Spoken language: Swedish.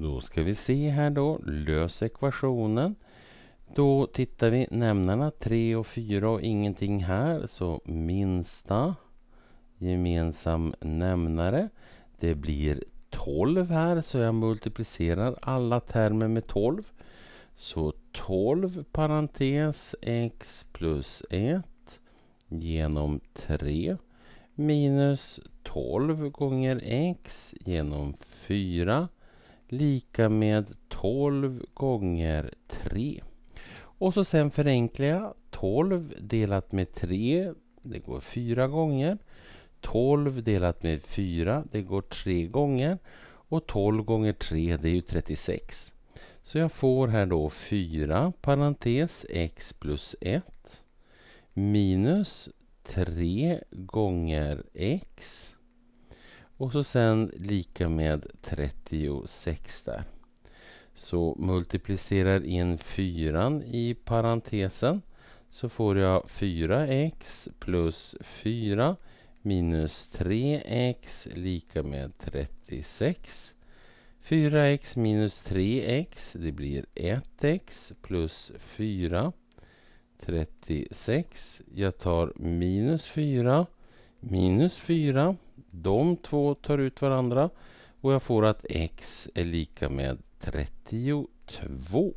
Då ska vi se här då. Lös ekvationen. Då tittar vi nämnarna 3 och 4 och ingenting här. Så minsta gemensam nämnare. Det blir 12 här så jag multiplicerar alla termer med 12. Så 12 parentes x plus 1 genom 3 minus 12 gånger x genom 4 lika med 12 gånger 3. Och så sen förenklar jag 12 delat med 3, det går 4 gånger. 12 delat med 4, det går 3 gånger. Och 12 gånger 3, det är ju 36. Så jag får här då 4 parentes x plus 1 minus 3 gånger x och så sen lika med 36 där. Så multiplicerar in fyran i parentesen så får jag 4x plus 4 minus 3x lika med 36. 4x minus 3x det blir 1x plus 4 36. Jag tar minus 4 minus 4 de två tar ut varandra och jag får att x är lika med 32.